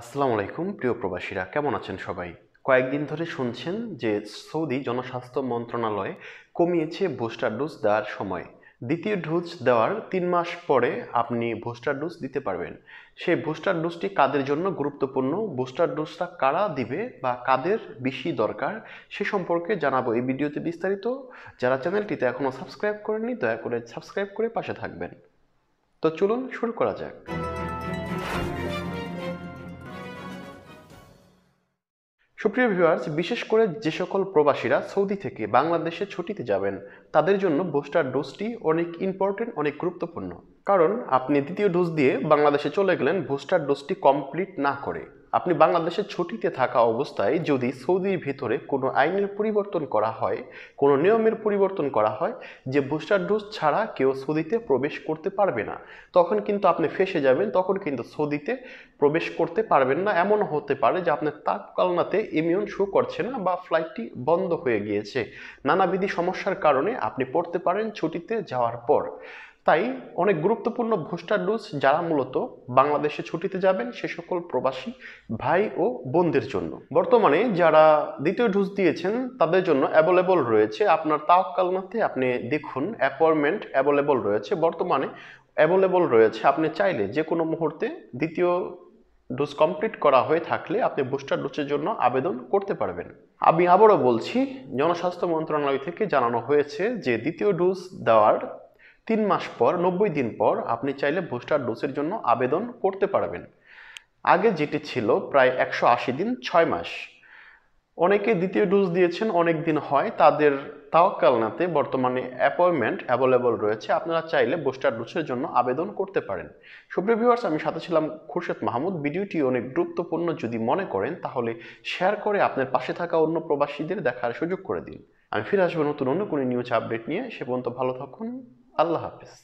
আসসালামু আলাইকুম প্রিয় প্রবাসীরা কেমন আছেন সবাই কয়েকদিন ধরে শুনছেন যে সৌদি জনস্বাস্থ্য মন্ত্রণালয় কমিয়েছে বুস্টার ডোজ দেওয়ার সময় দ্বিতীয় ডোজ দেওয়ার তিন মাস পরে আপনি বুস্টার ডোজ দিতে পারবেন সেই বুস্টার ডোজটি কাদের জন্য গুরুত্বপূর্ণ বুস্টার ডোজটা কারা দিবে বা কাদের বেশি দরকার সে সম্পর্কে জানাবো এই ভিডিওতে বিস্তারিত যারা চ্যানেলটিতে এখনও সাবস্ক্রাইব করেননি দয়া করে সাবস্ক্রাইব করে পাশে থাকবেন তো চলুন শুরু করা যাক সুপ্রিয় ভিউয়ার্স বিশেষ করে যে সকল প্রবাসীরা সৌদি থেকে বাংলাদেশে ছুটিতে যাবেন তাদের জন্য বুস্টার ডোজটি অনেক ইম্পর্টেন্ট অনেক গুরুত্বপূর্ণ কারণ আপনি দ্বিতীয় ডোজ দিয়ে বাংলাদেশে চলে গেলেন বুস্টার ডোজটি কমপ্লিট না করে আপনি বাংলাদেশের ছুটিতে থাকা অবস্থায় যদি সৌদির ভিতরে কোনো আইনের পরিবর্তন করা হয় কোনো নিয়মের পরিবর্তন করা হয় যে বুস্টার ডোজ ছাড়া কেউ সৌদিতে প্রবেশ করতে পারবে না তখন কিন্তু আপনি ফেসে যাবেন তখন কিন্তু সৌদিতে প্রবেশ করতে পারবেন না এমন হতে পারে যে আপনার তাৎকালনাতে ইমিউন শো করছে না বা ফ্লাইটটি বন্ধ হয়ে গিয়েছে নানাবিধি সমস্যার কারণে আপনি পড়তে পারেন ছুটিতে যাওয়ার পর তাই অনেক গুরুত্বপূর্ণ বুস্টার ডোজ যারা মূলত বাংলাদেশে ছুটিতে যাবেন সে সকল প্রবাসী ভাই ও বোনদের জন্য বর্তমানে যারা দ্বিতীয় ডোজ দিয়েছেন তাদের জন্য অ্যাভেলেবল রয়েছে আপনার তাওকাল মধ্যে আপনি দেখুন অ্যাপয়েন্টমেন্ট অ্যাভেলেবল রয়েছে বর্তমানে অ্যাভেলেবল রয়েছে আপনি চাইলে যে কোনো মুহূর্তে দ্বিতীয় ডোজ কমপ্লিট করা হয়ে থাকলে আপনি বুস্টার ডোজের জন্য আবেদন করতে পারবেন আমি আবারও বলছি জনস্বাস্থ্য মন্ত্রণালয় থেকে জানানো হয়েছে যে দ্বিতীয় ডোজ দেওয়ার তিন মাস পর নব্বই দিন পর আপনি চাইলে বুস্টার ডোজের জন্য আবেদন করতে পারবেন আগে যেটি ছিল প্রায় একশো আশি দিন ছয় মাস অনেকে দ্বিতীয় ডোজ দিয়েছেন অনেক দিন হয় তাদের তাওয়াক্কালনাতে বর্তমানে অ্যাপয়েন্টমেন্ট অ্যাভেলেবল রয়েছে আপনারা চাইলে বুস্টার ডোজের জন্য আবেদন করতে পারেন সুপ্রিয় ভিউয়ার্স আমি সাথে ছিলাম খুরশেদ মাহমুদ ভিডিওটি অনেক গুরুত্বপূর্ণ যদি মনে করেন তাহলে শেয়ার করে আপনার পাশে থাকা অন্য প্রবাসীদের দেখার সুযোগ করে দিন আমি ফিরে আসবো নতুন অন্য কোনো নিউজ আপডেট নিয়ে সে পর্যন্ত ভালো থাকুন আল্লাহ হাফিজ